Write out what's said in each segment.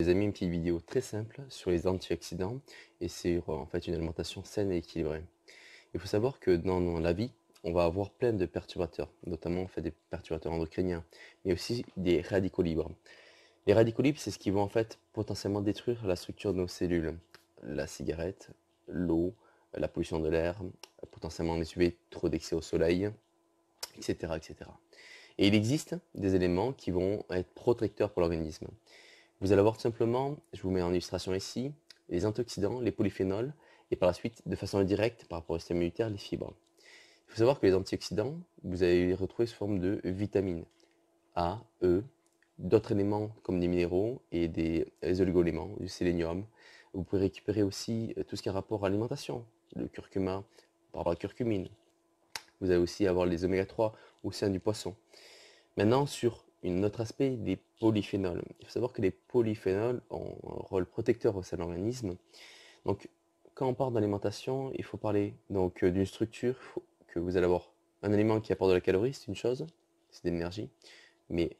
Les amis, une petite vidéo très simple sur les antioxydants et sur euh, en fait une alimentation saine et équilibrée. Il faut savoir que dans, la vie, on va avoir plein de perturbateurs, notamment fait des perturbateurs endocriniens, mais aussi des radicaux libres. Les radicaux libres, c'est ce qui va en fait potentiellement détruire la structure de nos cellules. La cigarette, l'eau, la pollution de l'air, potentiellement les UV, trop d'excès au soleil, etc., etc. Et il existe des éléments qui vont être protecteurs pour l'organisme. Vous allez avoir tout simplement, je vous mets en illustration ici, les antioxydants, les polyphénols, et par la suite, de façon indirecte, par rapport au système immunitaire, les fibres. Il faut savoir que les antioxydants, vous allez les retrouver sous forme de vitamines A, E, d'autres éléments comme des minéraux et des euh, oligoéléments, du sélénium. Vous pouvez récupérer aussi euh, tout ce qui a rapport à l'alimentation, le curcuma par rapport à la curcumine. Vous allez aussi avoir les oméga 3 au sein du poisson. Maintenant, sur un autre aspect des polyphénols. Il faut savoir que les polyphénols ont un rôle protecteur au sein de l'organisme. Donc, quand on parle d'alimentation, il faut parler donc euh, d'une structure que vous allez avoir un aliment qui apporte de la calorie, c'est une chose, c'est de l'énergie. Mais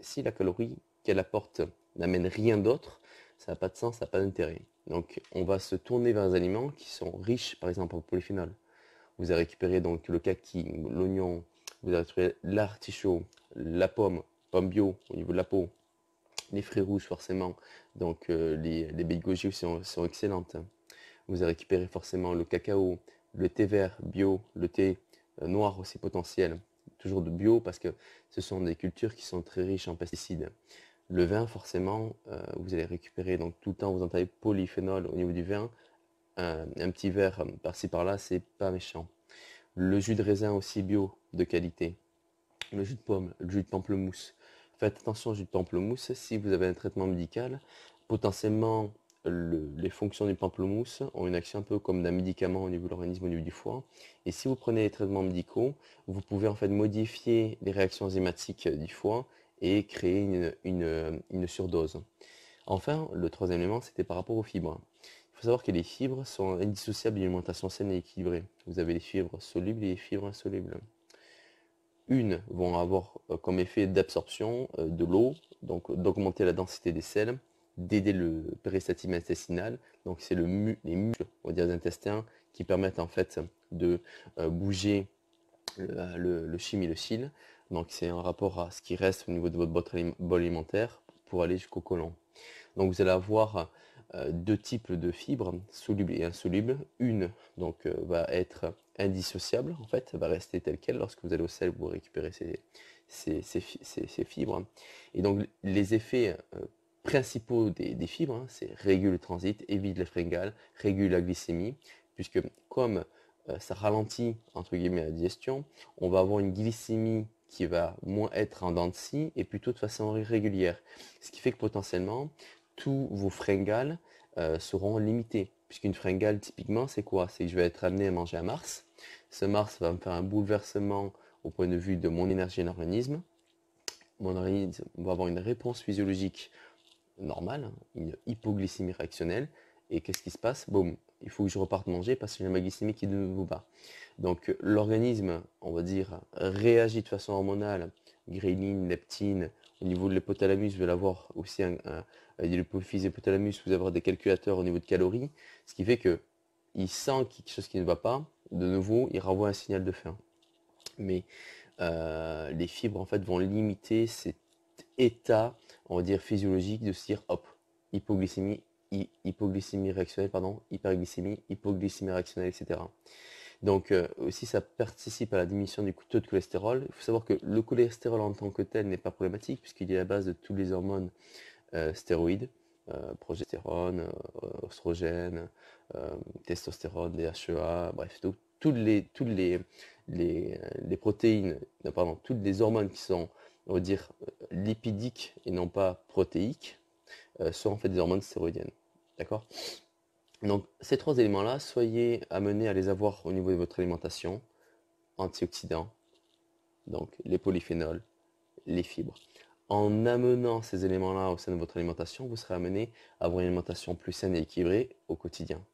si la calorie qu'elle apporte n'amène rien d'autre, ça n'a pas de sens, ça n'a pas d'intérêt. Donc, on va se tourner vers des aliments qui sont riches, par exemple en polyphénols. Vous avez récupéré donc le kaki, l'oignon, vous avez trouvé l'artichaut, la pomme, pommes bio au niveau de la peau, les fruits rouges forcément, donc euh, les, les baies sont, excellentes. Vous allez récupérer forcément le cacao, le thé vert bio, le thé euh, noir aussi potentiel, toujours de bio parce que ce sont des cultures qui sont très riches en pesticides. Le vin forcément, euh, vous allez récupérer donc tout le temps vous avez polyphénol au niveau du vin, un, un petit verre par-ci par-là, c'est pas méchant. Le jus de raisin aussi bio de qualité, le jus de pomme, le jus de pamplemousse, faites attention du pamplemousse. Si vous avez un traitement médical, potentiellement les fonctions du pamplemousse ont une action un peu comme d'un médicament au niveau de l'organisme, au niveau du foie. Et si vous prenez les traitements médicaux, vous pouvez en fait modifier les réactions hématiques du foie et créer une, une surdose. Enfin, le troisième élément, c'était par rapport aux fibres. Il faut savoir que les fibres sont indissociables d'une alimentation saine et équilibrée. Vous avez les fibres solubles et les fibres insolubles vont avoir euh, comme effet d'absorption euh, de l'eau, donc d'augmenter la densité des sels, d'aider le péristatisme intestinal, donc c'est le les muscles on intestins qui permettent en fait de euh, bouger le, le, chimie, le cil, donc c'est en rapport à ce qui reste au niveau de votre bol alimentaire pour aller jusqu'au côlon. Donc vous allez avoir euh, deux types de fibres, solubles et insolubles. Une donc euh, va être indissociable, en fait, va rester telle qu'elle. Lorsque vous allez au sel, vous récupérez ces, fibres. Et donc les effets euh, principaux des, fibres, hein, c'est régule le transit, évite les fringales, régule la glycémie, puisque comme ça ralentit entre guillemets la digestion, on va avoir une glycémie qui va moins être en dents de scie et plutôt de façon irrégulière. Ce qui fait que potentiellement, tous vos fringales euh, seront limités. Puisqu'une fringale, typiquement, c'est quoi C'est que je vais être amené à manger à Mars. Ce Mars va me faire un bouleversement au point de vue de mon énergie et l'organisme. Mon organisme va avoir une réponse physiologique normale, hein, une hypoglycémie réactionnelle, et qu'est-ce qui se passe Boum, il faut que je reparte manger parce que j'ai ma glycémie qui ne de nouveau bas. Donc l'organisme, on va dire, réagit de façon hormonale, gréline, leptine, au niveau de l'hypothalamus, vous allez avoir aussi un, hypothalamus, vous avoir des calculateurs au niveau de calories, ce qui fait que il sent quelque chose qui ne va pas, de nouveau, il renvoie un signal de faim. Mais euh, les fibres en fait vont limiter cet état, on va dire, physiologique de se dire hop, hypoglycémie hypoglycémie réactionnelle, pardon, hyperglycémie, hypoglycémie réactionnelle, etc. Donc euh, aussi ça participe à la diminution du taux de cholestérol. Il faut savoir que le cholestérol en tant que tel n'est pas problématique puisqu'il est la base de toutes les hormones euh, stéroïdes, euh, progestérone, oestrogène, testostérone, DHEA, bref, donc toutes les, protéines, pardon, toutes les hormones qui sont, on dire, lipidiques et non pas protéiques, sont en fait des hormones stéroïdiennes. Donc ces trois éléments-là, soyez amenés à les avoir au niveau de votre alimentation, antioxydants, donc les polyphénols, les fibres. En amenant ces éléments-là au sein de votre alimentation, vous serez amené à avoir une alimentation plus saine et équilibrée au quotidien.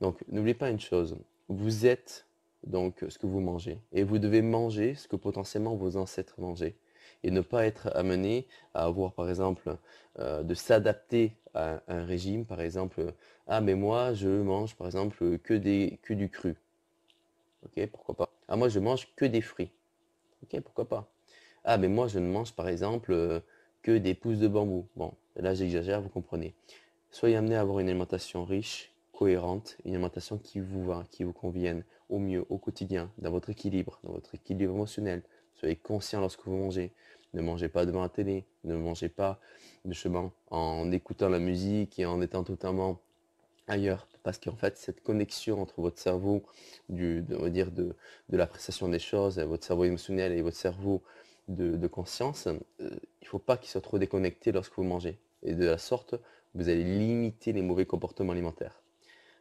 Donc n'oubliez pas une chose, vous êtes donc ce que vous mangez et vous devez manger ce que potentiellement vos ancêtres mangeaient et ne pas être amené à avoir, par exemple, euh, de s'adapter à un régime, par exemple, ah mais moi je mange par exemple que, des, que du cru. Ok, pourquoi pas. Ah moi je mange que des fruits. Ok, pourquoi pas. Ah mais moi je ne mange par exemple euh, que des pousses de bambou. Bon, là j'exagère, vous comprenez. Soyez amené à avoir une alimentation riche, cohérente, une alimentation qui vous va, qui vous convienne au mieux, au quotidien, dans votre équilibre, dans votre équilibre émotionnel, Soyez conscient lorsque vous mangez. Ne mangez pas devant la télé. Ne mangez pas de chemin en écoutant la musique et en étant totalement ailleurs. Parce qu'en fait, cette connexion entre votre cerveau, de, dire de, l'appréciation des choses, votre cerveau émotionnel et votre cerveau de, conscience, euh, il ne faut pas qu'il soit trop déconnecté lorsque vous mangez. Et de la sorte, vous allez limiter les mauvais comportements alimentaires.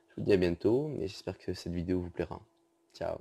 Je vous dis à bientôt et j'espère que cette vidéo vous plaira. Ciao